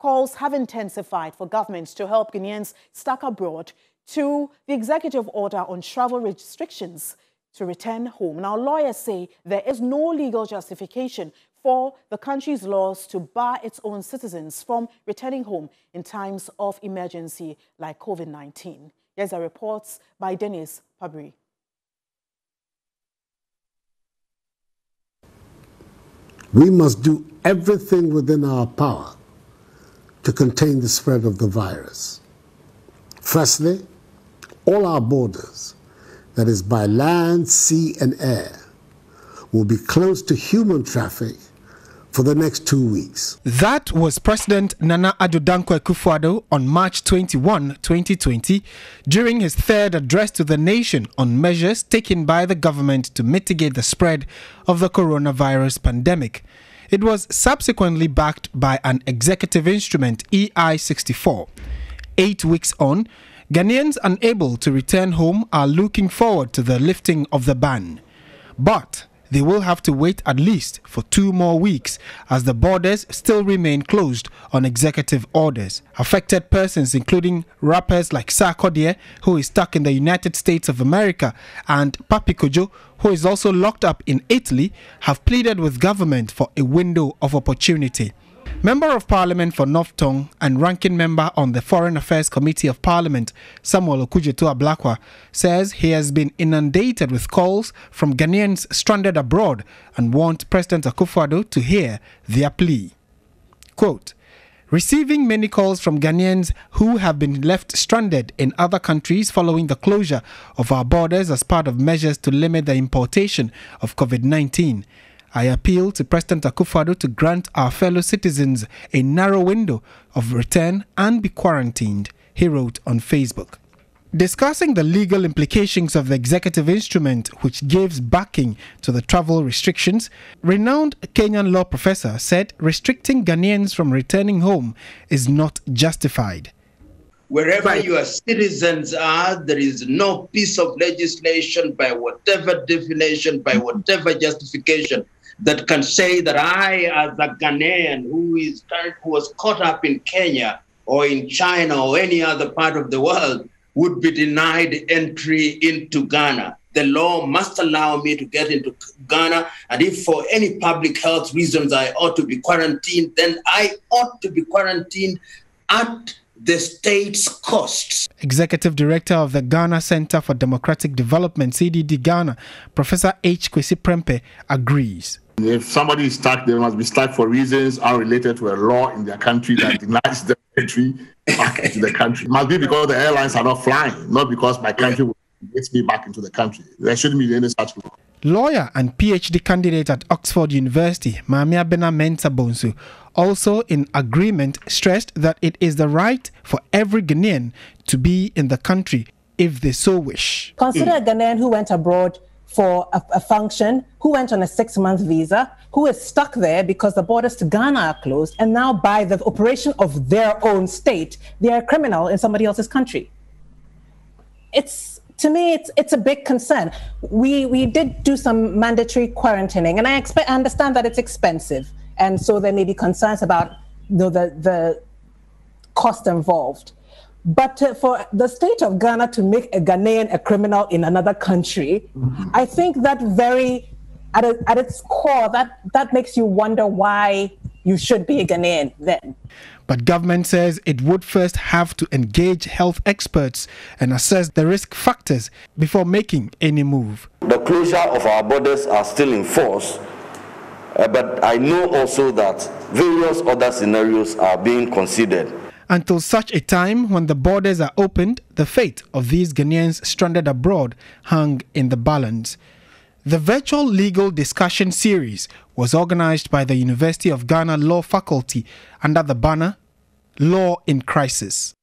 Calls have intensified for governments to help Guineans stuck abroad to the executive order on travel restrictions to return home. Now, lawyers say there is no legal justification for the country's laws to bar its own citizens from returning home in times of emergency like COVID-19. Here's a report by Dennis Pabri. We must do everything within our power to contain the spread of the virus. Firstly, all our borders, that is, by land, sea, and air, will be closed to human traffic for the next two weeks. That was President Nana Adodankwe Kufuado on March 21, 2020, during his third address to the nation on measures taken by the government to mitigate the spread of the coronavirus pandemic. It was subsequently backed by an executive instrument, EI 64. Eight weeks on, Ghanaians unable to return home are looking forward to the lifting of the ban. But they will have to wait at least for two more weeks as the borders still remain closed on executive orders. Affected persons, including rappers like Sarkodie, who is stuck in the United States of America, and Papi Kojo, who is also locked up in Italy, have pleaded with government for a window of opportunity. Member of Parliament for North Tong and ranking member on the Foreign Affairs Committee of Parliament, Samuel Okujetua Blakwa, says he has been inundated with calls from Ghanaians stranded abroad and wants President Akufo-Addo to hear their plea. Quote, Receiving many calls from Ghanaians who have been left stranded in other countries following the closure of our borders as part of measures to limit the importation of COVID 19. I appeal to President Akufado to grant our fellow citizens a narrow window of return and be quarantined, he wrote on Facebook. Discussing the legal implications of the executive instrument which gives backing to the travel restrictions, renowned Kenyan law professor said restricting Ghanaians from returning home is not justified. Wherever your citizens are, there is no piece of legislation by whatever definition, by whatever justification that can say that I, as a Ghanaian who is who was caught up in Kenya or in China or any other part of the world, would be denied entry into Ghana. The law must allow me to get into Ghana, and if for any public health reasons I ought to be quarantined, then I ought to be quarantined at the state's costs. Executive Director of the Ghana Center for Democratic Development, CDD Ghana, Professor H. Kwesi Prempe, agrees. If somebody is stuck, they must be stuck for reasons unrelated to a law in their country that denies the entry back to the country. It must be because the airlines are not flying, not because my country will gets me back into the country. There shouldn't be any such law. Lawyer and PhD candidate at Oxford University, Mamia Bena Bonsu, also in agreement stressed that it is the right for every Ghanaian to be in the country if they so wish. Consider a Ghanaian who went abroad for a, a function, who went on a six month visa, who is stuck there because the borders to Ghana are closed, and now by the operation of their own state, they are a criminal in somebody else's country. It's to me, it's it's a big concern. We we did do some mandatory quarantining, and I expect I understand that it's expensive, and so there may be concerns about you know, the the cost involved. But uh, for the state of Ghana to make a Ghanaian a criminal in another country, mm-hmm. I think that very at, a, at its core that that makes you wonder why you should be a Ghanaian then. But government says it would first have to engage health experts and assess the risk factors before making any move. The closure of our borders are still in force, uh, but I know also that various other scenarios are being considered until such a time when the borders are opened, the fate of these Ghanaians stranded abroad hung in the balance. The virtual legal discussion series was organized by the University of Ghana Law Faculty under the banner law in crisis.